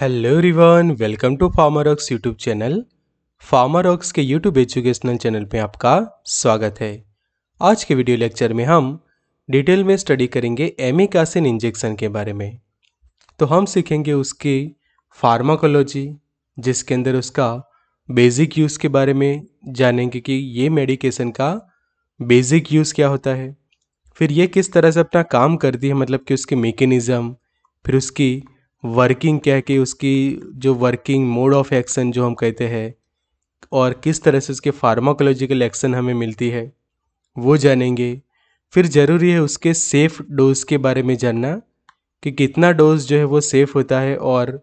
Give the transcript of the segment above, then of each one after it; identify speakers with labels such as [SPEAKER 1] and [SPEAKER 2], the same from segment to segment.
[SPEAKER 1] hello रिवन welcome to Pharma Ox YouTube channel Pharma Ox के YouTube educational channel पे आपका स्वागत है आज के वीडियो लेक्चर में हम डिटेल में स्टडी करेंगे एमिकासिन इंजेक्शन के बारे में तो हम सीखेंगे उसकी फार्माकोलॉजी जिसके अंदर उसका बेसिक यूज़ के बारे में जानेंगे कि ये मेडिकेशन का बेसिक यूज़ क्या होता है फिर ये किस तरह से अपना काम करती है मतलब कि उसके मेकेनिज़म फिर उसकी वर्किंग क्या कि उसकी जो वर्किंग मोड ऑफ एक्शन जो हम कहते हैं और किस तरह से उसके फार्माकोलॉजिकल एक्शन हमें मिलती है वो जानेंगे फिर ज़रूरी है उसके सेफ़ डोज़ के बारे में जानना कि कितना डोज़ जो है वो सेफ़ होता है और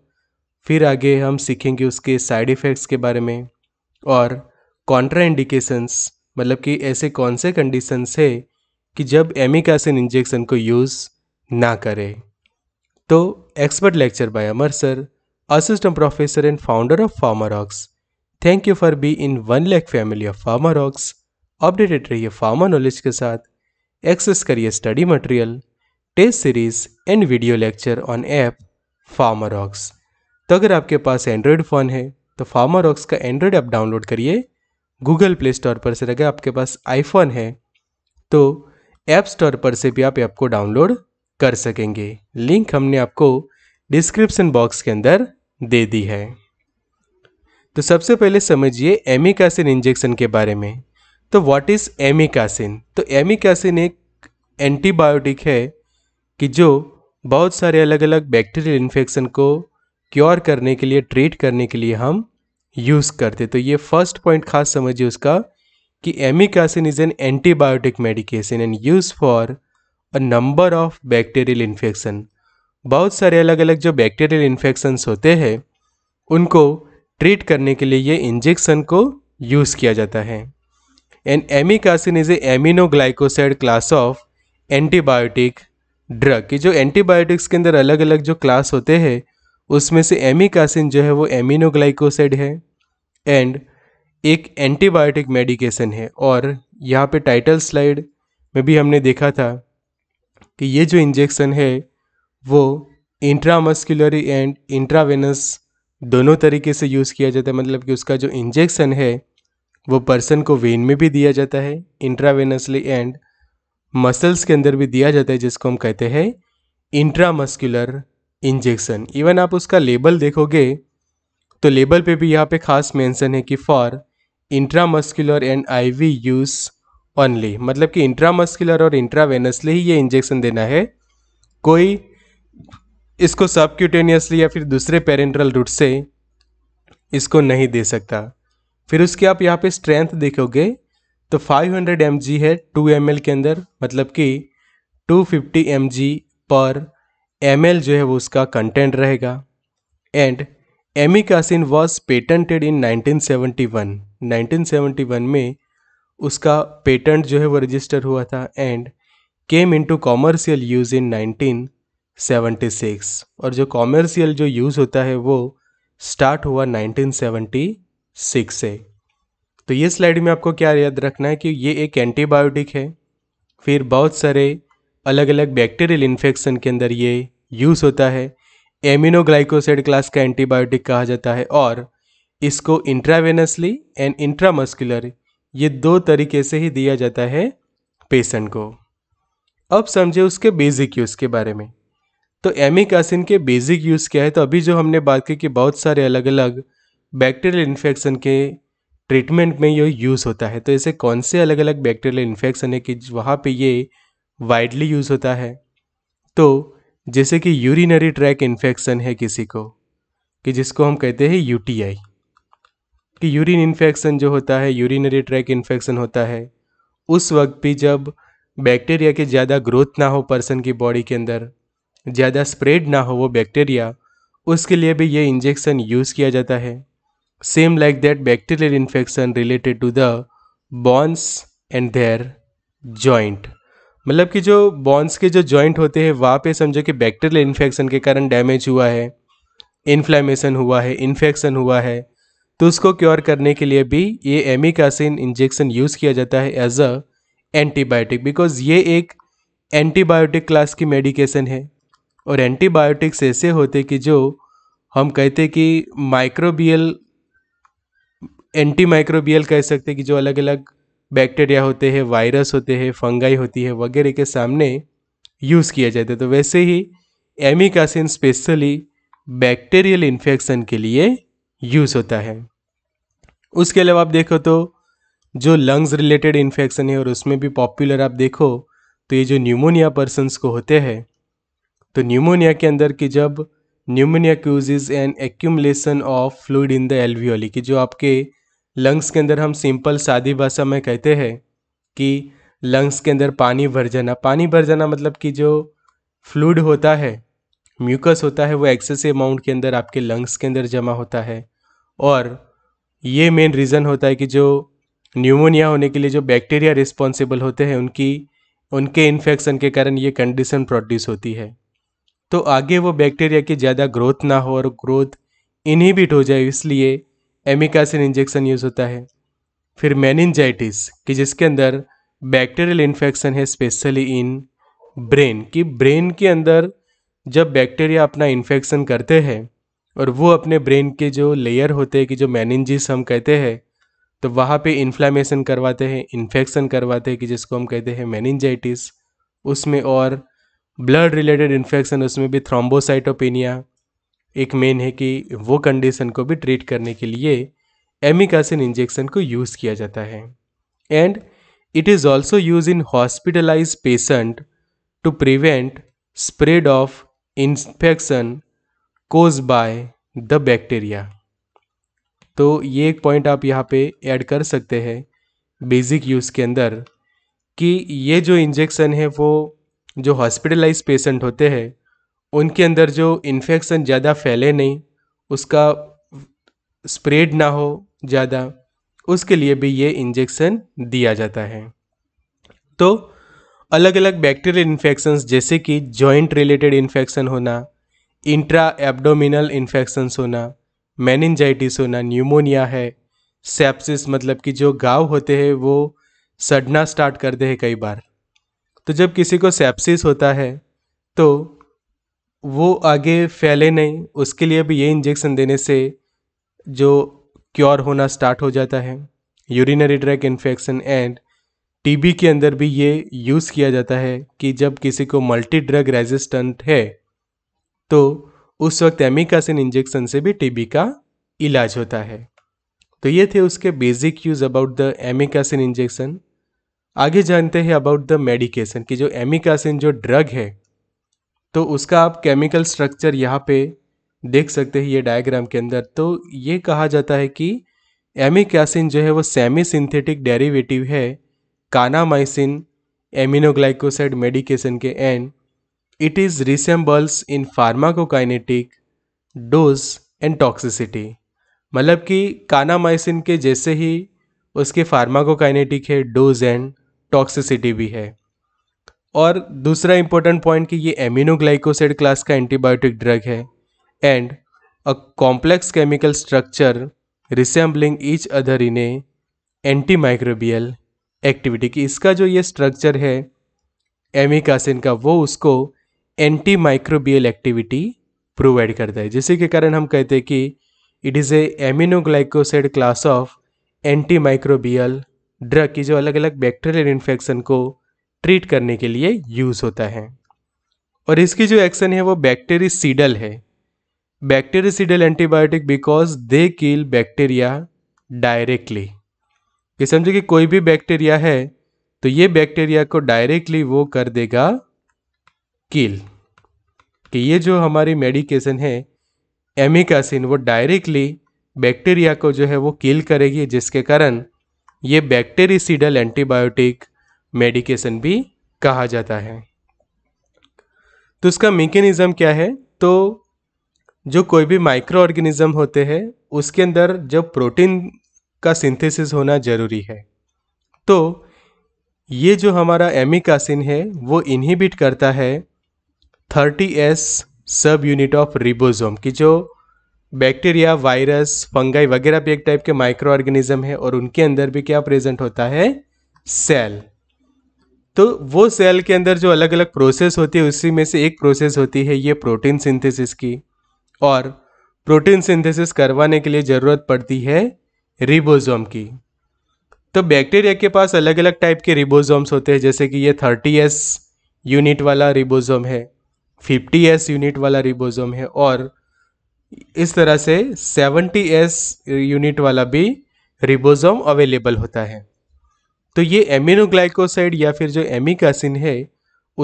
[SPEAKER 1] फिर आगे हम सीखेंगे उसके साइड इफ़ेक्ट्स के बारे में और कॉन्ट्राइंडिकेशंस मतलब कि ऐसे कौन से कंडीशंस है कि जब एमिकासिन इंजेक्शन को यूज़ ना करें expert lecture by Amar sir assistant professor and founder of Pharma Ox thank you for being one lakh family of Pharma Ox updated रहिए फार्मा नॉलेज के साथ एक्सेस करिए study material test series and video lecture on app Pharma Ox तो अगर आपके पास Android phone है तो फार्मर ऑक्स का एंड्रॉयड ऐप डाउनलोड करिए गूगल प्ले स्टोर पर से अगर आपके पास आईफोन है तो ऐप स्टोर पर से भी आप ऐप को डाउनलोड कर सकेंगे लिंक हमने आपको डिस्क्रिप्शन बॉक्स के अंदर दे दी है तो सबसे पहले समझिए एमिकासिन इंजेक्शन के बारे में तो व्हाट इज़ एमिकासिन तो एमिकासिन एक एंटीबायोटिक है कि जो बहुत सारे अलग अलग बैक्टीरियल इन्फेक्शन को क्योर करने के लिए ट्रीट करने के लिए हम यूज़ करते तो ये फर्स्ट पॉइंट खास समझिए उसका कि amikacin is an antibiotic medication and use for a number of bacterial infection बहुत सारे अलग अलग जो बैक्टीरियल इन्फेक्शंस होते हैं उनको ट्रीट करने के लिए ये इंजेक्शन को यूज़ किया जाता है and amikacin is a aminoglycoside class of antibiotic drug कि जो एंटीबायोटिक्स के अंदर अलग अलग जो क्लास होते हैं उसमें से एमिकासिन जो है वो एमिनोग्लाइकोसाइड है एंड एक एंटीबायोटिक मेडिकेशन है और यहाँ पे टाइटल स्लाइड में भी हमने देखा था कि ये जो इंजेक्शन है वो इंट्रामस्कुलरी एंड इंट्रावेनस दोनों तरीके से यूज़ किया जाता है मतलब कि उसका जो इंजेक्शन है वो पर्सन को वेन में भी दिया जाता है इंट्रावेनसली एंड मसल्स के अंदर भी दिया जाता है जिसको हम कहते हैं इंट्रामस्कुलर इंजेक्शन इवन आप उसका लेबल देखोगे तो लेबल पे भी यहाँ पे खास मेंशन है कि for intramuscular and IV use only मतलब कि इंट्रामस्कुलर और इंट्रावेनसली ही ये इंजेक्शन देना है कोई इसको सबक्यूटेनियसली या फिर दूसरे पेरेंट्रल रूट से इसको नहीं दे सकता फिर उसके आप यहाँ पे स्ट्रेंथ देखोगे तो 500 हंड्रेड है 2 एम के अंदर मतलब कि 250 फिफ्टी पर एम जो है वो उसका कंटेंट रहेगा and amikacin was patented in 1971 1971 में उसका पेटेंट जो है वो रजिस्टर हुआ था and came into commercial use in 1976 और जो कॉमर्शियल जो यूज़ होता है वो स्टार्ट हुआ 1976 से तो ये स्लाइड में आपको क्या याद रखना है कि ये एक एंटीबायोटिक है फिर बहुत सारे अलग अलग बैक्टीरियल इन्फेक्शन के अंदर ये यूज़ होता है एमिनोग्लाइकोसाइड क्लास का एंटीबायोटिक कहा जाता है और इसको इंट्रावेनसली एंड इंट्रामस्कुलर ये दो तरीके से ही दिया जाता है पेशेंट को अब समझे उसके बेसिक यूज़ के बारे में तो एमिक एसिड के बेसिक यूज़ क्या है तो अभी जो हमने बात की कि बहुत सारे अलग अलग बैक्टीरियल इन्फेक्शन के ट्रीटमेंट में ये यूज़ होता है तो ऐसे कौन से अलग अलग बैक्टीरियल इन्फेक्शन है कि वहाँ पे ये वाइडली यूज़ होता है तो जैसे कि यूरिनरी ट्रैक इन्फेक्शन है किसी को कि जिसको हम कहते हैं यूटीआई कि यूरिन इन्फेक्शन जो होता है यूरिनरी ट्रैक इन्फेक्शन होता है उस वक्त भी जब बैक्टीरिया के ज़्यादा ग्रोथ ना हो पर्सन की बॉडी के अंदर ज़्यादा स्प्रेड ना हो वो बैक्टीरिया उसके लिए भी ये इंजेक्शन यूज़ किया जाता है same like that bacterial infection related to the bones and their joint मतलब कि जो बॉन्स के जो जॉइंट होते हैं वहाँ पे समझो कि बैक्टीरियल इन्फेक्शन के कारण डैमेज हुआ है इन्फ्लेमेशन हुआ है इन्फेक्शन हुआ है तो उसको क्योर करने के लिए भी ये एमिकासिन इंजेक्शन यूज़ किया जाता है एज अ एंटीबायोटिक बिकॉज ये एक एंटीबायोटिक क्लास की मेडिकेशन है और एंटीबायोटिक्स ऐसे होते कि जो हम कहते कि माइक्रोबियल एंटी माइक्रोबियल कह सकते कि जो अलग अलग बैक्टीरिया होते हैं वायरस होते हैं फंगाई होती है वगैरह के सामने यूज़ किया जाता है तो वैसे ही एमिकासिन स्पेशली बैक्टीरियल इन्फेक्शन के लिए यूज़ होता है उसके अलावा आप देखो तो जो लंग्स रिलेटेड इन्फेक्शन है और उसमें भी पॉपुलर आप देखो तो ये जो न्यूमोनिया पर्सनस को होते हैं तो न्यूमोनिया के अंदर की जब pneumonia causes an accumulation of fluid in the alveoli कि जो आपके लंग्स के अंदर हम सिंपल सादी भाषा में कहते हैं कि लंग्स के अंदर पानी भर जाना पानी भर जाना मतलब कि जो फ्लूड होता है म्यूकस होता है वो एक्सेसिव अमाउंट के अंदर आपके लंग्स के अंदर जमा होता है और ये मेन रीज़न होता है कि जो न्यूमोनिया होने के लिए जो बैक्टीरिया रिस्पॉन्सिबल होते हैं उनकी उनके इन्फेक्शन के कारण ये कंडीशन प्रोड्यूस होती है तो आगे वो बैक्टीरिया की ज़्यादा ग्रोथ ना हो और ग्रोथ इनहिबिट हो जाए इसलिए एमिकासिन इंजेक्शन यूज़ होता है फिर मैनजाइटिस कि जिसके अंदर बैक्टीरियल इन्फेक्शन है स्पेशली इन ब्रेन कि ब्रेन के अंदर जब बैक्टीरिया अपना इन्फेक्शन करते हैं और वो अपने ब्रेन के जो लेयर होते हैं कि जो मैनिंजिस हम कहते हैं तो वहाँ पे इन्फ्लामेशन करवाते हैं इन्फेक्शन करवाते हैं कि जिसको हम कहते हैं मैनिंजाइटिस उसमें और ब्लड रिलेटेड इन्फेक्शन उसमें भी थ्रोम्बोसाइटोपेनिया एक मेन है कि वो कंडीशन को भी ट्रीट करने के लिए एमिकासिन इंजेक्शन को यूज़ किया जाता है and it is also use in hospitalize patient to prevent spread of infection cause by the bacteria तो ये एक पॉइंट आप यहाँ पे ऐड कर सकते हैं बेसिक यूज़ के अंदर कि ये जो इंजेक्शन है वो जो हॉस्पिटलाइज पेशेंट होते हैं उनके अंदर जो इन्फेक्शन ज़्यादा फैले नहीं उसका स्प्रेड ना हो ज़्यादा उसके लिए भी ये इंजेक्शन दिया जाता है तो अलग अलग बैक्टीरियल इन्फेक्शंस जैसे कि जॉइंट रिलेटेड इन्फेक्शन होना इंट्रा एब्डोमिनल इन्फेक्शंस होना मैनजाइटिस होना न्यूमोनिया है सेप्सिस मतलब कि जो गाव होते हैं वो सड़ना स्टार्ट करते हैं कई बार तो जब किसी को सेप्सिस होता है तो वो आगे फैले नहीं उसके लिए भी ये इंजेक्शन देने से जो क्योर होना स्टार्ट हो जाता है urinary track infection and TB के अंदर भी ये यूज़ किया जाता है कि जब किसी को मल्टी ड्रग रेजिस्टेंट है तो उस वक्त एमिकासिन इंजेक्शन से भी टीबी का इलाज होता है तो ये थे उसके basic use about the amikacin injection आगे जानते हैं अबाउट द मेडिकेशन कि जो एमिकासिन जो ड्रग है तो उसका आप केमिकल स्ट्रक्चर यहाँ पे देख सकते हैं ये डायग्राम के अंदर तो ये कहा जाता है कि एमिकासिन जो है वो सेमी सिंथेटिक डेरिवेटिव है कानामाइसिन एमिनोग्लाइकोसाइड मेडिकेशन के and it is resembles in pharmacokinetic dose and toxicity मतलब कि कानामाइसिन के जैसे ही उसके फार्माकोकाइनेटिक है डोज एंड टॉक्सिसिटी भी है और दूसरा इंपॉर्टेंट पॉइंट कि ये एमिनोग्लाइकोसाइड क्लास का एंटीबायोटिक ड्रग है and a complex chemical structure resembling each other in a anti microbial activity की इसका जो ये स्ट्रक्चर है एमिकासिन का वो उसको एंटी माइक्रोबियल एक्टिविटी प्रोवाइड करता है जिसी के कारण हम कहते हैं कि it is a aminoglycoside class of anti microbial drug की जो अलग अलग बैक्टीरियल इन्फेक्शन को ट्रीट करने के लिए यूज़ होता है और इसकी जो एक्शन है वो बैक्टेरिसीडल है bactericidal antibiotic because they kill bacteria directly कि समझे कि कोई भी बैक्टीरिया है तो ये बैक्टीरिया को डायरेक्टली वो कर देगा किल कि ये जो हमारी मेडिकेशन है एमिकासिन वो डायरेक्टली बैक्टीरिया को जो है वो किल करेगी जिसके कारण ये बैक्टेरिसीडल एंटीबायोटिक मेडिकेशन भी कहा जाता है तो उसका मेकेनिज़्म क्या है तो जो कोई भी माइक्रो ऑर्गेनिज़म होते हैं उसके अंदर जब प्रोटीन का सिंथेसिस होना ज़रूरी है तो ये जो हमारा एमिकासिन है वो इनहिबिट करता है 30s सब यूनिट ऑफ रिबोसोम की जो बैक्टीरिया वायरस फंगाई वगैरह भी एक टाइप के माइक्रो ऑर्गेनिज्म है और उनके अंदर भी क्या प्रेजेंट होता है सेल तो वो सेल के अंदर जो अलग अलग प्रोसेस होती है उसी में से एक प्रोसेस होती है ये प्रोटीन सिंथेसिस की और प्रोटीन सिंथेसिस करवाने के लिए ज़रूरत पड़ती है रिबोजोम की तो बैक्टीरिया के पास अलग अलग टाइप के रिबोजोम्स होते हैं जैसे कि ये थर्टी एस यूनिट वाला रिबोजोम है फिफ्टी एस यूनिट वाला रिबोजोम है और इस तरह से सेवेंटी एस यूनिट वाला भी रिबोजोम अवेलेबल होता है तो ये एमिनोग्लाइकोसाइड या फिर जो एमिकासिन है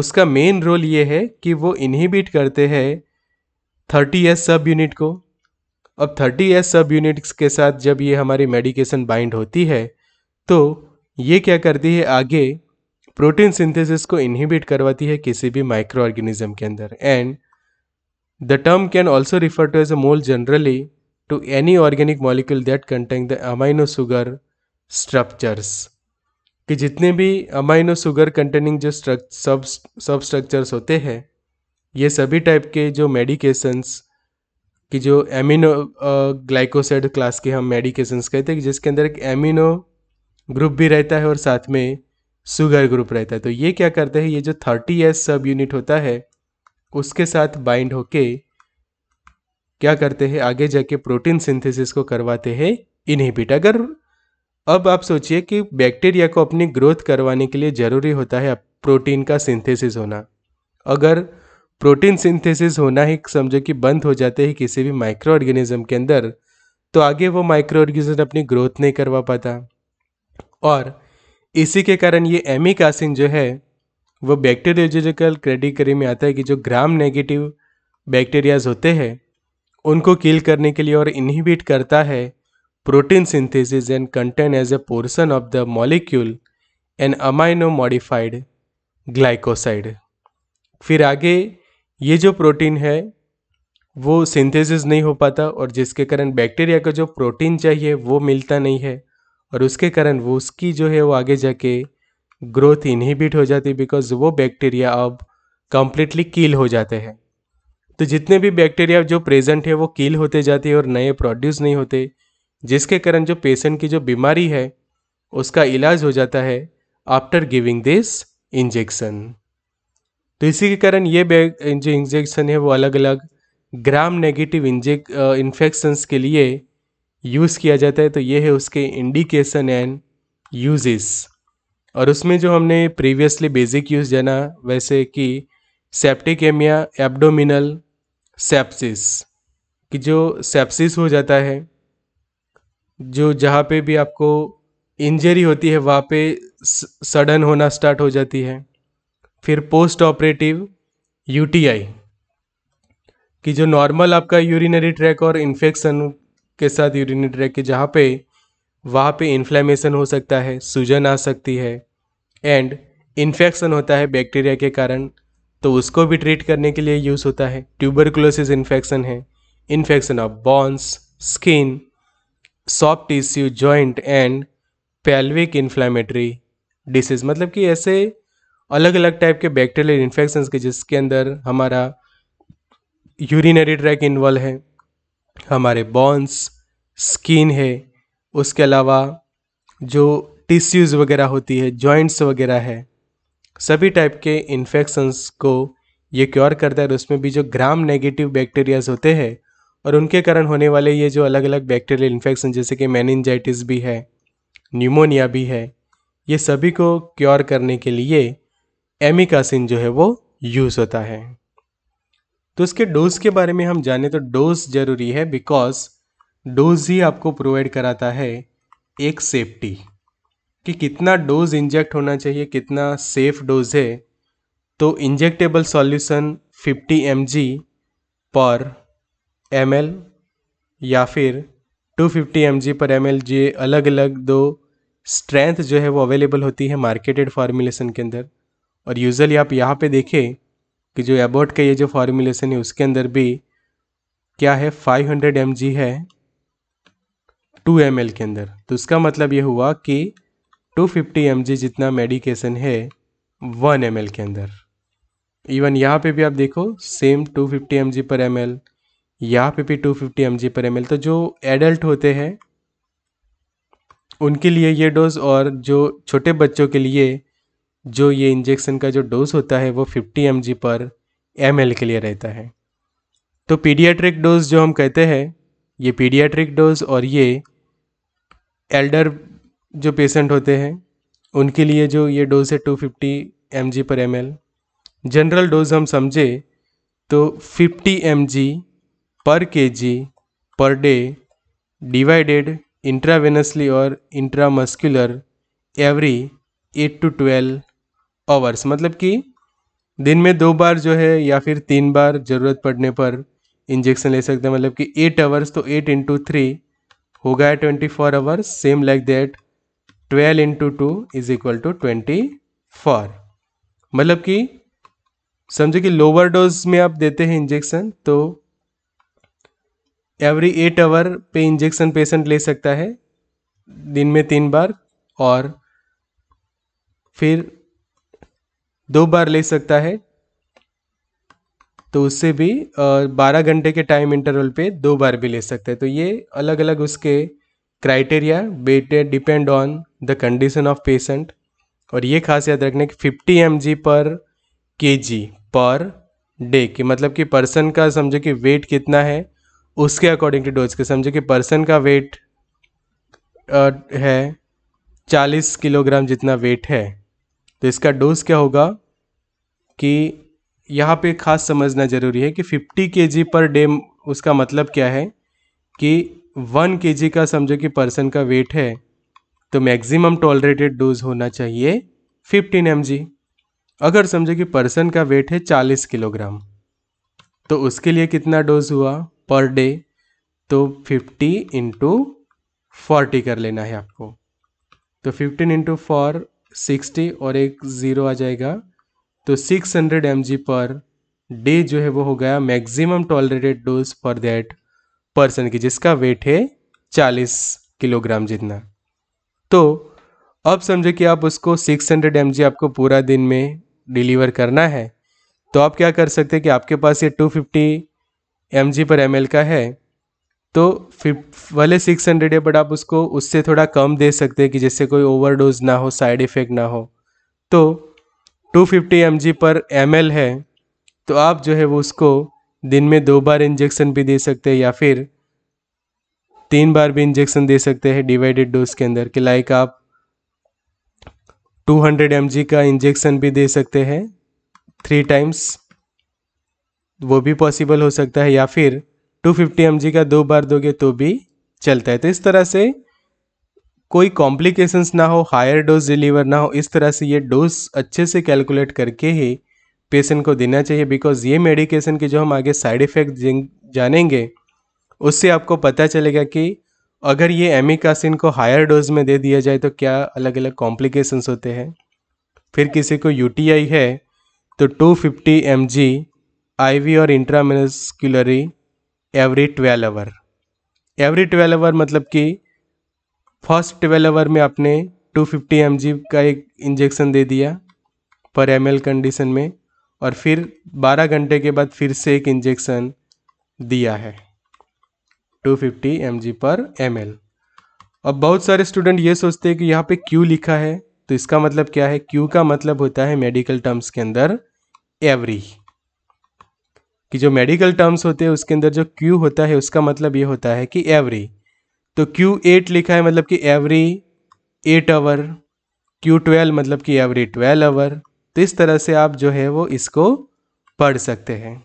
[SPEAKER 1] उसका मेन रोल ये है कि वो इनहिबिट करते हैं थर्टी एस सब यूनिट को अब 30s सब यूनिट्स के साथ जब ये हमारी मेडिकेशन बाइंड होती है तो ये क्या करती है आगे प्रोटीन सिंथेसिस को इनहिबिट करवाती है किसी भी माइक्रो ऑर्गेनिज्म के अंदर and the term can also refer to as a mole generally to any organic molecule that contain the amino sugar structures कि जितने भी अमाइनो सुगर कंटेनिंग जो सब सब स्ट्रक्चर्स होते हैं ये सभी टाइप के जो मेडिकेशंस कि जो एमिनो ग्लाइकोसाइड क्लास के हम मेडिकेशंस कहते हैं जिसके अंदर एक एमिनो ग्रुप भी रहता है और साथ में शुगर ग्रुप रहता है तो ये क्या करते हैं ये जो थर्टी एस सब यूनिट होता है उसके साथ बाइंड होके क्या करते हैं आगे जाके प्रोटीन सिंथेसिस को करवाते हैं इनहिबिट अगर अब आप सोचिए कि बैक्टीरिया को अपनी ग्रोथ करवाने के लिए ज़रूरी होता है प्रोटीन का सिंथेसिस होना अगर प्रोटीन सिंथेसिस होना ही समझो कि बंद हो जाते हैं किसी भी माइक्रो ऑर्गेनिज्म के अंदर तो आगे वो माइक्रो ऑर्गेनिज्म अपनी ग्रोथ नहीं करवा पाता और इसी के कारण ये एमिक आसिन जो है वो बैक्टीरियोलॉजिकल कैटेगरी में आता है कि जो ग्राम नेगेटिव बैक्टीरियाज होते हैं उनको किल करने के लिए और इनहिबिट करता है protein synthesis and contain as a portion of the molecule and amino modified glycoside फिर आगे ये जो प्रोटीन है वो सिंथेसिस नहीं हो पाता और जिसके कारण बैक्टीरिया का जो प्रोटीन चाहिए वो मिलता नहीं है और उसके कारण वो उसकी जो है वो आगे जाके ग्रोथ इनहिबिट हो जाती बिकॉज वो बैक्टीरिया अब कम्प्लीटली कील हो जाते हैं तो जितने भी बैक्टीरिया जो प्रेजेंट है वो कील होते जाते हैं और नए प्रोड्यूस नहीं होते जिसके कारण जो पेशेंट की जो बीमारी है उसका इलाज हो जाता है आफ्टर गिविंग दिस इंजेक्शन तो इसी के कारण ये जो इंजेक्शन है वो अलग अलग ग्राम नेगेटिव इंजेक् इन्फेक्शंस के लिए यूज़ किया जाता है तो ये है उसके इंडिकेशन एंड यूजेस और उसमें जो हमने प्रीवियसली बेसिक यूज़ जाना वैसे कि सेप्टिकेमिया एब्डोमिनल सेप्सिस कि जो सेप्सिस हो जाता है जो जहाँ पे भी आपको इंजरी होती है वहाँ पे सडन होना स्टार्ट हो जाती है फिर पोस्ट ऑपरेटिव यूटीआई कि जो नॉर्मल आपका यूरिनरी ट्रैक और इन्फेक्शन के साथ यूरिनरी ट्रैक के जहाँ पे वहाँ पे इन्फ्लेमेशन हो सकता है सूजन आ सकती है एंड इन्फेक्शन होता है बैक्टीरिया के कारण तो उसको भी ट्रीट करने के लिए यूज़ होता है ट्यूबरकुलोसिस इन्फेक्शन है infection of bones skin soft tissue joint and pelvic inflammatory disease मतलब कि ऐसे अलग अलग टाइप के बैक्टीरियल इन्फेक्शन के जिसके अंदर हमारा यूरिनरी ट्रैक इन्वॉल्व है हमारे बॉन्स स्किन है उसके अलावा जो टिश्यूज़ वगैरह होती है जॉइंट्स वगैरह है सभी टाइप के इन्फेक्शंस को ये क्योर करता है और उसमें भी जो ग्राम नेगेटिव बैक्टीरियाज होते हैं और उनके कारण होने वाले ये जो अलग अलग बैक्टीरियल इन्फेक्शन जैसे कि मैनजाइटिस भी है न्यूमोनिया भी है ये सभी को क्योर करने के लिए एमिकासिन जो है वो यूज़ होता है तो उसके डोज के बारे में हम जाने तो डोज ज़रूरी है बिकॉज डोज ही आपको प्रोवाइड कराता है एक सेफ्टी कि कितना डोज इंजेक्ट होना चाहिए कितना सेफ डोज है तो injectable solution 50 M per M या फिर 250 एम पर एम ये अलग अलग दो स्ट्रेंथ जो है वो अवेलेबल होती है मार्केटेड फार्मूलेशन के अंदर और यूज़ली आप यहाँ पे देखें कि जो एबोट का ये जो फॉर्मुलेशन है उसके अंदर भी क्या है 500 हंड्रेड है 2 एम के अंदर तो उसका मतलब ये हुआ कि 250 फिफ्टी जितना मेडिकेशन है 1 एम के अंदर इवन यहाँ पे भी आप देखो same 250 fifty per M L यहाँ पे भी 250 फिफ्टी पर एम तो जो एडल्ट होते हैं उनके लिए ये डोज और जो छोटे बच्चों के लिए जो ये इंजेक्शन का जो डोज होता है वो 50 एम पर एम के लिए रहता है तो पीडियाट्रिक डोज जो हम कहते हैं ये पीडियाट्रिक डोज और ये एल्डर जो पेशेंट होते हैं उनके लिए जो ये डोज है 250 fifty per M general dose हम समझे तो 50 M per K per day divided intravenously और intramuscular every 8 to twelve hours मतलब कि दिन में दो बार जो है या फिर तीन बार ज़रूरत पड़ने पर इंजेक्शन ले सकते हैं मतलब कि एट आवर्स तो एट इंटू थ्री हो गया twenty four hours same like that twelve into two is equal to twenty four मतलब कि समझो कि लोअर डोज में आप देते हैं इंजेक्शन तो एवरी एट आवर पे इंजेक्शन पेशेंट ले सकता है दिन में तीन बार और फिर दो बार ले सकता है तो उससे भी बारह घंटे के टाइम इंटरवल पे दो बार भी ले सकते हैं तो ये अलग अलग उसके क्राइटेरिया बेटे depend on the condition of patient और ये खास याद रखने कि fifty M per K per day की मतलब कि पर्सन का समझो कि वेट कितना है उसके अकॉर्डिंग टू डोज के समझो कि पर्सन का वेट आ, है चालीस किलोग्राम जितना वेट है तो इसका डोज क्या होगा कि यहाँ पे खास समझना ज़रूरी है कि फिफ्टी के जी पर डे उसका मतलब क्या है कि वन के जी का समझो कि पर्सन का वेट है तो मैक्सिमम टॉलरेटेड डोज होना चाहिए फिफ्टीन एम अगर समझो कि पर्सन का वेट है चालीस किलोग्राम तो उसके लिए कितना डोज हुआ पर डे तो फिफ्टी इंटू फोर्टी कर लेना है आपको तो फिफ्टीन इंटू फोर सिक्सटी और एक ज़ीरो आ जाएगा तो 600 hundred M G per day जो है वो हो गया maximum tolerated dose per that person की जिसका वेट है 40 किलोग्राम जितना तो अब समझो कि आप उसको 600 हंड्रेड एम जी आपको पूरा दिन में डिलीवर करना है तो आप क्या कर सकते हैं कि आपके पास ये 250 फिफ्टी एम जी पर एम एल का है तो फिफ भले सिक्स हंड्रेड है बट आप उसको उससे थोड़ा कम दे सकते हैं कि जिससे कोई ओवरडोज ना हो साइड इफ़ेक्ट ना हो तो टू फिफ्टी एम जी पर एम एल है तो आप जो है वो उसको दिन में दो बार इंजेक्शन भी दे सकते हैं या फिर तीन बार भी इंजेक्शन दे सकते हैं डिवाइडेड डोज के अंदर कि लाइक आप 200 हंड्रेड का इंजेक्शन भी दे सकते हैं थ्री टाइम्स वो भी पॉसिबल हो सकता है या फिर 250 फिफ्टी का दो बार दोगे तो भी चलता है तो इस तरह से कोई कॉम्प्लिकेशंस ना हो हायर डोज डिलीवर ना हो इस तरह से ये डोज अच्छे से कैलकुलेट करके ही पेशेंट को देना चाहिए बिकॉज ये मेडिकेशन के जो हम आगे साइड इफ़ेक्ट जानेंगे उससे आपको पता चलेगा कि अगर ये एमिकासिन को हायर डोज में दे दिया जाए तो क्या अलग अलग कॉम्प्लिकेशंस होते हैं फिर किसी को यूटीआई है तो 250 फिफ्टी एम जी वी और intramuscularly every twelve hour every twelve hour मतलब कि फर्स्ट ट्वेल्व आवर में आपने 250 फिफ्टी का एक इंजेक्शन दे दिया पर एम कंडीशन में और फिर 12 घंटे के बाद फिर से एक इंजेक्शन दिया है 250 फिफ्टी पर एम अब बहुत सारे स्टूडेंट ये सोचते हैं कि यहाँ पे क्यू लिखा है तो इसका मतलब क्या है क्यू का मतलब होता है मेडिकल टर्म्स के अंदर एवरी कि जो मेडिकल टर्म्स होते हैं उसके अंदर जो क्यू होता है उसका मतलब ये होता है कि एवरी तो क्यू एट लिखा है मतलब कि every eight hour Q twelve मतलब कि एवरी ट्वेल्व आवर तो इस तरह से आप जो है वो इसको पढ़ सकते हैं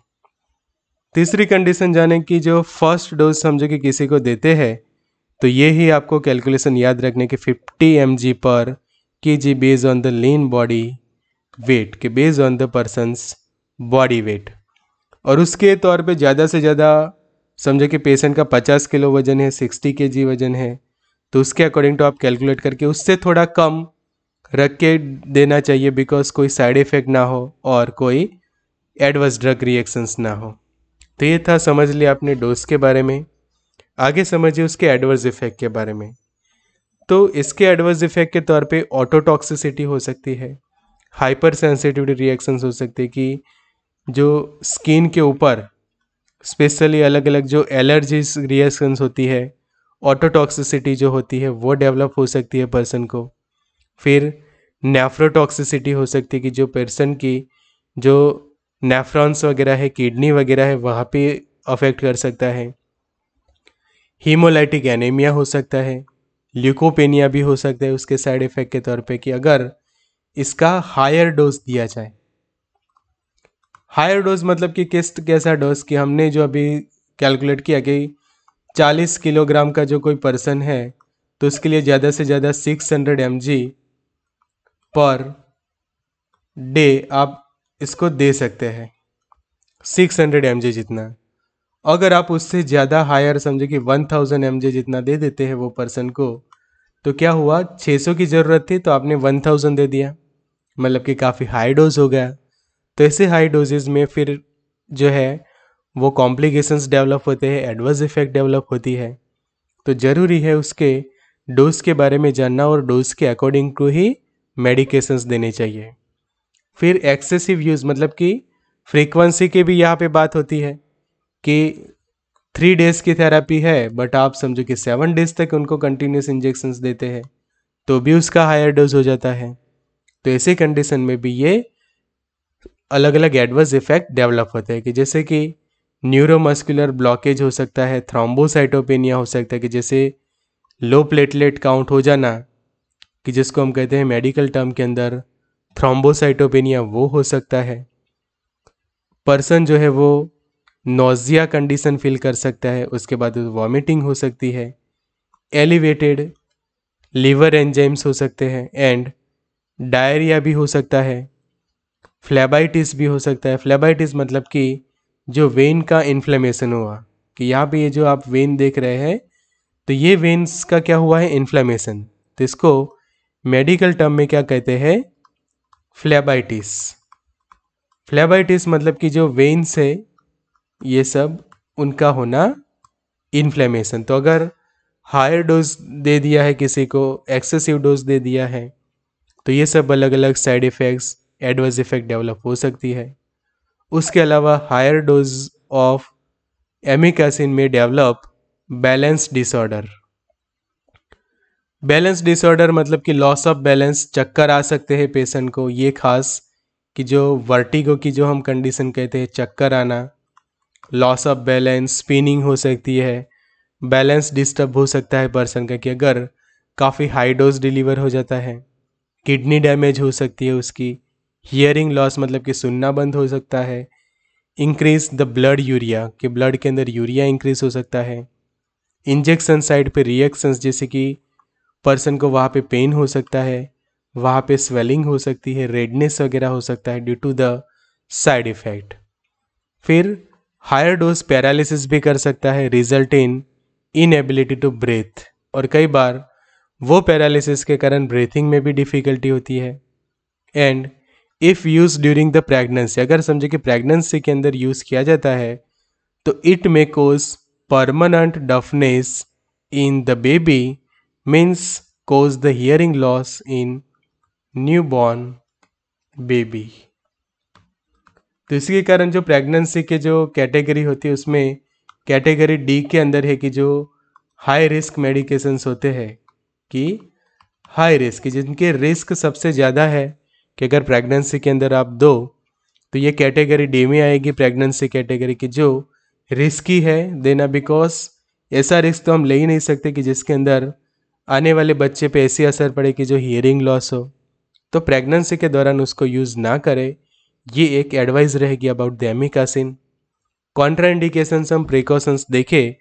[SPEAKER 1] तीसरी कंडीशन जाने की जो फर्स्ट डोज समझो कि किसी को देते हैं तो ये ही आपको कैलकुलेशन याद रखने के 50 M per K G based on the lean body weight के based on the person's body weight और उसके तौर पे ज़्यादा से ज़्यादा समझो कि पेशेंट का पचास किलो वजन है सिक्सटी के जी वजन है तो उसके अकॉर्डिंग टू आप कैलकुलेट करके उससे थोड़ा कम रख के देना चाहिए बिकॉज कोई साइड इफ़ेक्ट ना हो और कोई एडवर्स ड्रग रिएक्शंस ना हो तो ये था समझ लिया आपने डोज के बारे में आगे समझिए उसके एडवर्स इफ़ेक्ट के बारे में तो इसके एडवर्स इफ़ेक्ट के तौर पे ऑटोटॉक्सिसिटी हो सकती है हाइपर सेंसिटिविटी रिएक्शंस हो सकते हैं कि जो स्किन के ऊपर स्पेशली अलग अलग जो एलर्जीज रिएक्शंस होती है ऑटोटॉक्सिसिटी जो होती है वो डेवलप हो सकती है पर्सन को फिर नेफ्रोटॉक्सिसिटी हो सकती है कि जो पर्सन की जो नेफ्रॉन्स वगैरह है किडनी वगैरह है वहाँ पे अफेक्ट कर सकता है हीमोलाइटिक एनीमिया हो सकता है ल्यूकोपेनिया भी हो सकता है उसके साइड इफ़ेक्ट के तौर पे कि अगर इसका हायर डोज दिया जाए हायर डोज मतलब कि किस्त कैसा डोज कि हमने जो अभी कैलकुलेट किया कि 40 किलोग्राम का जो कोई पर्सन है तो उसके लिए ज़्यादा से ज़्यादा 600 हंड्रेड पर डे आप इसको दे सकते हैं 600 हंड्रेड जितना अगर आप उससे ज़्यादा हायर समझे कि 1000 थाउजेंड जितना दे देते हैं वो पर्सन को तो क्या हुआ 600 की ज़रूरत थी तो आपने 1000 दे दिया मतलब कि काफ़ी हाई डोज हो गया तो ऐसे हाई डोजेज में फिर जो है वो कॉम्प्लिकेशंस डेवलप होते हैं एडवर्स इफेक्ट डेवलप होती है तो ज़रूरी है उसके डोज के बारे में जानना और डोज के अकॉर्डिंग टू ही मेडिकेशंस देने चाहिए फिर एक्सेसिव यूज़ मतलब कि फ्रीक्वेंसी की भी यहाँ पे बात होती है कि थ्री डेज़ की थेरेपी है बट आप समझो कि सेवन डेज़ तक उनको कंटिन्यूस इंजेक्शंस देते हैं तो भी उसका हायर डोज हो जाता है तो ऐसे कंडीशन में भी ये अलग अलग एडवर्स इफेक्ट डेवलप होते हैं कि जैसे कि न्यूरोमस्कुलर ब्लॉकेज हो सकता है थ्रोम्बोसाइटोपेनिया हो सकता है कि जैसे लो प्लेटलेट काउंट हो जाना कि जिसको हम कहते हैं मेडिकल टर्म के अंदर थ्रोम्बोसाइटोपेनिया वो हो सकता है पर्सन जो है वो नोजिया कंडीशन फील कर सकता है उसके बाद वॉमिटिंग हो सकती है एलिवेटेड लीवर एंजाइम्स हो सकते हैं एंड डायरिया भी हो सकता है फ्लेबाइटिस भी हो सकता है फ्लेबाइटिस मतलब कि जो वेन का इन्फ्लेमेशन हुआ कि यहाँ पे ये जो आप वेन देख रहे हैं तो ये वेन्स का क्या हुआ है इन्फ्लेमेशन तो इसको मेडिकल टर्म में क्या कहते हैं फ्लेबाइटिस फ्लेबाइटिस मतलब कि जो वेन्स है ये सब उनका होना इन्फ्लेमेशन तो अगर हायर डोज दे दिया है किसी को एक्सेसिव डोज दे दिया है तो ये सब अलग अलग side effects adverse effect develop हो सकती है उसके अलावा हायर डोज ऑफ एमिकासिन में develop balance disorder balance disorder मतलब कि लॉस ऑफ बैलेंस चक्कर आ सकते हैं पेशेंट को ये खास कि जो वर्टिगो की जो हम कंडीशन कहते हैं चक्कर आना लॉस ऑफ बैलेंस स्पिनिंग हो सकती है बैलेंस डिस्टर्ब हो सकता है पर्सन का कि अगर काफ़ी हाई डोज डिलीवर हो जाता है किडनी डैमेज हो सकती है उसकी हियरिंग लॉस मतलब कि सुनना बंद हो सकता है इंक्रीज द ब्लड यूरिया कि ब्लड के अंदर यूरिया इंक्रीज हो सकता है इंजेक्शन साइड पे रिएक्शंस जैसे कि पर्सन को वहाँ पे पेन हो सकता है वहाँ पे स्वेलिंग हो सकती है रेडनेस वगैरह हो सकता है due to the side effect फिर हायर डोज पैरालिसिस भी कर सकता है result in inability to breathe और कई बार वो पैरालिसिस के कारण ब्रीथिंग में भी डिफ़िकल्टी होती है and if use during the pregnancy अगर समझे कि प्रेगनेंसी के अंदर यूज़ किया जाता है तो it may cause permanent deafness in the baby means cause the hearing loss in new born baby तो इसी के कारण जो प्रेगनेंसी के जो कैटेगरी होती है उसमें कैटेगरी डी के अंदर है कि जो हाई रिस्क मेडिकेशंस होते हैं कि हाई रिस्क जिनके रिस्क सबसे ज़्यादा है कि अगर प्रेगनेंसी के अंदर आप दो तो ये कैटेगरी डी में आएगी प्रेगनेंसी कैटेगरी की जो रिस्की है देना बिकॉज ऐसा रिस्क तो हम ले ही नहीं सकते कि जिसके अंदर आने वाले बच्चे पे ऐसी असर पड़े कि जो हियरिंग लॉस हो तो प्रेगनेंसी के दौरान उसको यूज़ ना करें ये एक एडवाइस रहेगी अबाउट दैमिकासिन कॉन्ट्राइंडिकेशंस हम प्रिकॉशंस देखें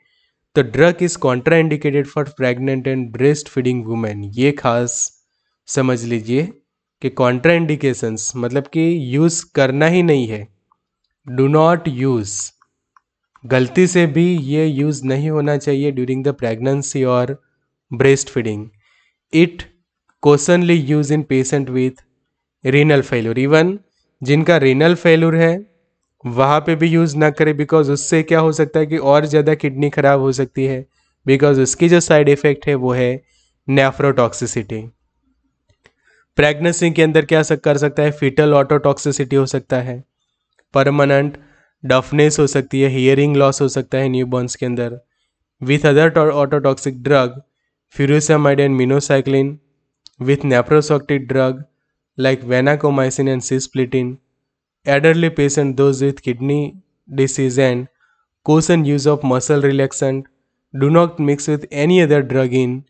[SPEAKER 1] तो drug is contraindicated for pregnant and breast feeding women ये खास समझ लीजिए कि कॉन्ट्रा इंडिकेशंस मतलब कि यूज़ करना ही नहीं है डू नॉट यूज़ गलती से भी ये यूज़ नहीं होना चाहिए ड्यूरिंग द प्रेगनेंसी और breast feeding it cautiously use in patient with renal failure even जिनका रीनल फेल्यूर है वहाँ पे भी यूज़ ना करें बिकॉज उससे क्या हो सकता है कि और ज़्यादा किडनी ख़राब हो सकती है बिकॉज उसकी जो साइड इफ़ेक्ट है वो है नेफ्रोटॉक्सिसिटी प्रेगनेंसी के अंदर क्या कर सकता है फिटल ऑटोटॉक्सिसिटी हो सकता है परमानेंट डफनेस हो सकती है हियरिंग लॉस हो सकता है न्यूबॉर्न्स के अंदर with other ototoxic drug furosemide and minocycline with nephrotoxic drug like vancomycin and cisplatin elderly patient those with kidney disease and कोसन use of muscle relaxant do not mix with any other drug in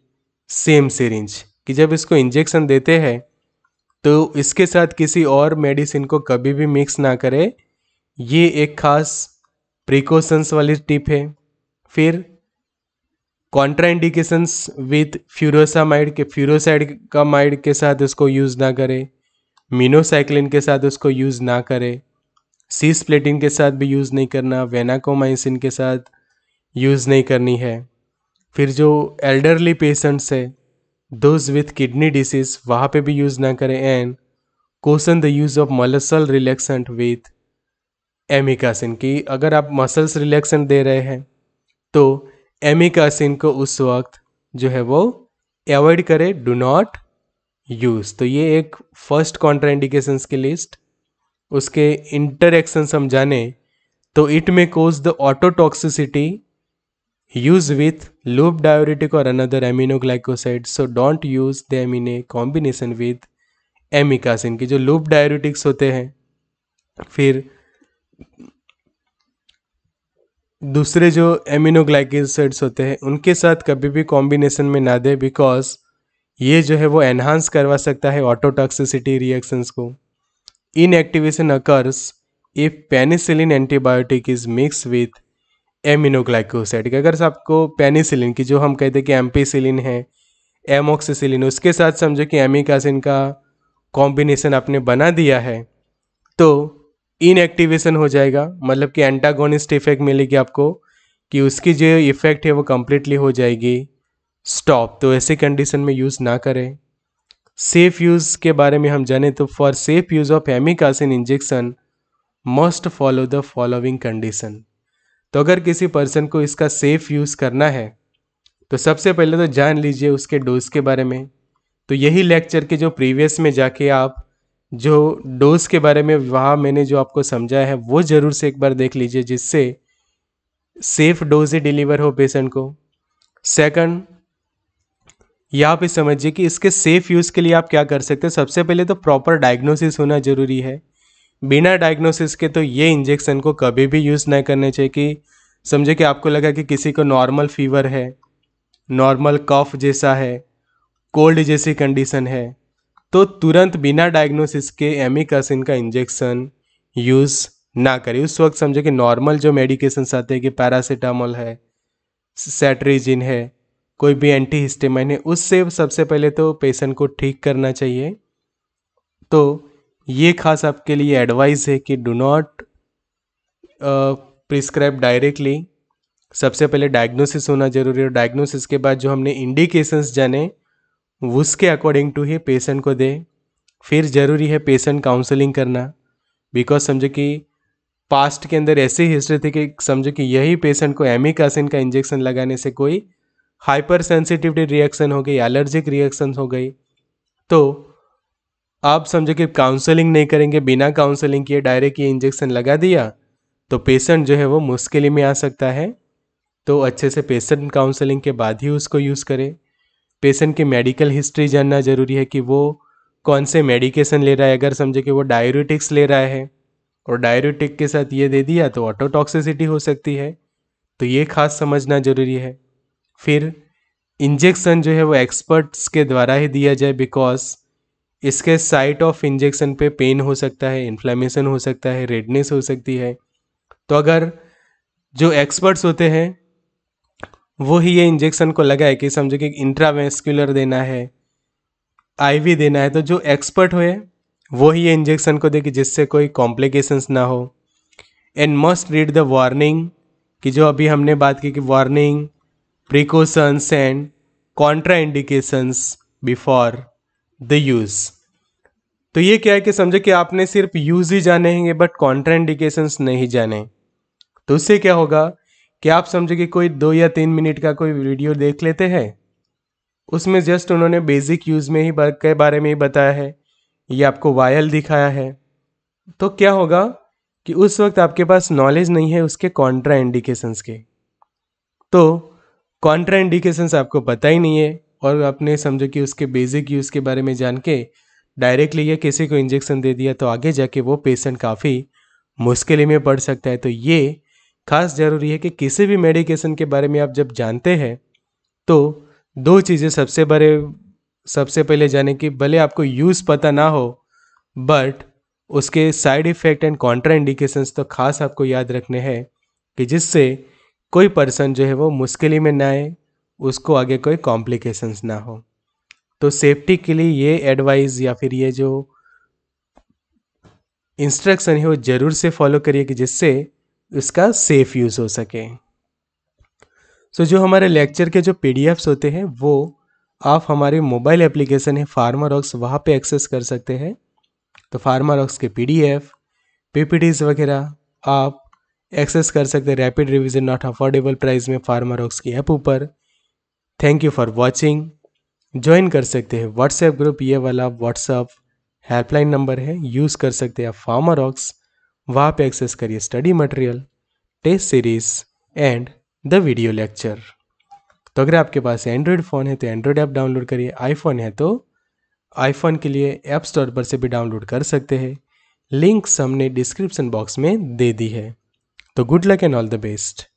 [SPEAKER 1] same syringe कि जब इसको injection देते हैं तो इसके साथ किसी और मेडिसिन को कभी भी मिक्स ना करें ये एक खास प्रिकॉशंस वाली टिप है फिर कॉन्ट्राइंडिकेशंस विथ फ्यूरोसामाइड के फ्यूरोसाइड का माइड के साथ उसको यूज़ ना करें मिनोसाइक्लिन के साथ उसको यूज़ ना करें सी स्प्लेटिन के साथ भी यूज़ नहीं करना वेनाकोमाइसिन के साथ यूज़ नहीं करनी है फिर जो एल्डरली पेशेंट्स है दोज विथ किडनी डिसीज वहाँ पे भी यूज़ ना करें and question the use of muscle relaxant with amikacin की अगर आप मसल्स रिलैक्सेंट दे रहे हैं तो एमिकासिन को उस वक्त जो है वो अवॉइड करें डू नॉट यूज़ तो ये एक फर्स्ट कॉन्ट्राइंडिकेशंस की लिस्ट उसके इंटरेक्शन हम जाने तो it may cause the ototoxicity use with loop diuretic or another aminoglycoside so don't use them in a combination with की जो लूप डायरेटिक्स होते हैं फिर दूसरे जो एमिनोग्लाइकोसाइड्स होते हैं उनके साथ कभी भी कॉम्बिनेशन में ना दे बिकॉज ये जो है वो एनहांस करवा सकता है ऑटोटॉक्सिसिटी रिएक्शंस को inactivation occurs if penicillin antibiotic is mix with aminoglycoside अगर आपको पेनिसिलिन की जो हम कहते हैं कि एम्पीसिलिन है एमोक्सिसिलिन उसके साथ समझो कि एमिकासिन का कॉम्बिनेशन आपने बना दिया है तो इनएक्टिवेशन हो जाएगा मतलब कि एंटागोनिस्ट इफेक्ट मिलेगी आपको कि उसकी जो इफ़ेक्ट है वो कम्प्लीटली हो जाएगी स्टॉप तो ऐसे कंडीशन में यूज़ ना करें सेफ यूज़ के बारे में हम जाने तो for safe use of amikacin injection must follow the following condition तो अगर किसी पर्सन को इसका सेफ़ यूज़ करना है तो सबसे पहले तो जान लीजिए उसके डोज़ के बारे में तो यही लेक्चर के जो प्रीवियस में जाके आप जो डोज़ के बारे में वहाँ मैंने जो आपको समझाया है वो ज़रूर से एक बार देख लीजिए जिससे सेफ़ डोज ही डिलीवर हो पेशेंट को सेकंड यह आप समझिए कि इसके सेफ़ यूज़ के लिए आप क्या कर सकते हैं सबसे पहले तो प्रॉपर डायग्नोसिस होना ज़रूरी है बिना डायग्नोसिस के तो ये इंजेक्शन को कभी भी यूज़ नहीं करने चाहिए कि समझे कि आपको लगा कि किसी को नॉर्मल फीवर है नॉर्मल कफ जैसा है कोल्ड जैसी कंडीशन है तो तुरंत बिना डायग्नोसिस के एमिकासिन का इंजेक्शन यूज़ ना करें उस वक्त समझो कि नॉर्मल जो मेडिकेशन आते हैं कि पैरासीटामोल है सेट्रीजिन है कोई भी एंटी हिस्टेमाइन है उससे सबसे पहले तो पेशेंट को ठीक करना चाहिए तो ये खास आपके लिए एडवाइस है कि डू नॉट प्रिस्क्राइब डायरेक्टली सबसे पहले डायग्नोसिस होना जरूरी है डायग्नोसिस के बाद जो हमने इंडिकेशंस जाने उसके अकॉर्डिंग टू ही पेशेंट को दे फिर ज़रूरी है पेशेंट काउंसलिंग करना बिकॉज समझो कि पास्ट के अंदर ऐसी हिस्ट्री थी कि समझो कि यही पेशेंट को एमिकासिन का इंजेक्शन लगाने से कोई हाइपर सेंसिटिविटी रिएक्शन हो गई एलर्जिक रिएक्शन हो गई तो आप समझो कि काउंसलिंग नहीं करेंगे बिना काउंसलिंग किए डायरेक्ट ये इंजेक्शन लगा दिया तो पेशेंट जो है वो मुश्किल में आ सकता है तो अच्छे से पेशेंट काउंसलिंग के बाद ही उसको यूज़ करें पेशेंट की मेडिकल हिस्ट्री जानना ज़रूरी है कि वो कौन से मेडिकेशन ले रहा है अगर समझे कि वो डायरेटिक्स ले रहा है और डायरेटिक के साथ ये दे दिया तो ऑटोटॉक्सिसिटी हो सकती है तो ये खास समझना ज़रूरी है फिर इंजेक्शन जो है वो एक्सपर्ट्स के द्वारा ही दिया जाए बिकॉज इसके साइट ऑफ इंजेक्शन पे पेन हो सकता है इन्फ्लेमेशन हो सकता है रेडनेस हो सकती है तो अगर जो एक्सपर्ट्स होते हैं वो ही ये इंजेक्शन को लगाए कि समझो कि इंट्रावेस्कुलर देना है आईवी देना है तो जो एक्सपर्ट हुए वो ही ये इंजेक्शन को दे कि जिससे कोई कॉम्प्लिकेशंस ना हो and must read the warning कि जो अभी हमने बात की कि warning precautions and contraindications before the use तो ये क्या है कि समझो कि आपने सिर्फ यूज़ ही जाने हैं बट कॉन्ट्राइंडिकेशंस नहीं जाने तो उससे क्या होगा कि आप समझो कि कोई दो या तीन मिनट का कोई वीडियो देख लेते हैं उसमें जस्ट उन्होंने बेसिक यूज़ में ही के बारे में ही बताया है ये आपको वायल दिखाया है तो क्या होगा कि उस वक्त आपके पास नॉलेज नहीं है उसके कॉन्ट्रा के तो कॉन्ट्रा इंडिकेशंस आपको पता ही नहीं है और आपने समझो कि उसके बेसिक यूज़ के बारे में जान के डायरेक्टली या किसी को इंजेक्शन दे दिया तो आगे जाके वो पेशेंट काफ़ी मुश्किल में पड़ सकता है तो ये खास ज़रूरी है कि किसी भी मेडिकेशन के बारे में आप जब जानते हैं तो दो चीज़ें सबसे बड़े सबसे पहले जाने कि भले आपको यूज़ पता ना हो बट उसके side effect and contraindications तो खास आपको याद रखने हैं कि जिससे कोई पर्सन जो है वो मुश्किल में ना आए उसको आगे कोई कॉम्प्लिकेशंस ना हो तो सेफ्टी के लिए ये एडवाइस या फिर ये जो इंस्ट्रक्शन है वो ज़रूर से फॉलो करिए कि जिससे उसका सेफ यूज़ हो सके सो so, जो हमारे लेक्चर के जो पी होते हैं वो आप हमारे मोबाइल एप्लीकेशन है फार्मा रॉक्स वहाँ पे एक्सेस कर सकते हैं तो फार्मा रॉक्स के पी डी एफ वगैरह आप एक्सेस कर सकते हैं rapid revision not affordable price में फार्मा रॉक्स की ऐप ऊपर thank you for watching join कर सकते हैं व्हाट्सएप ग्रुप ये वाला व्हाट्सअप हेल्पलाइन नंबर है यूज़ कर सकते हैं आप फार्मर ऑक्स वहाँ पे एक्सेस करिए study material test series and the video lecture तो अगर आपके पास एंड्रॉयड फ़ोन है तो एंड्रॉयड ऐप डाउनलोड करिए आईफोन है तो आईफोन के लिए ऐप स्टोर पर से भी डाउनलोड कर सकते हैं लिंक्स हमने डिस्क्रिप्शन बॉक्स में दे दी है तो good luck and all the best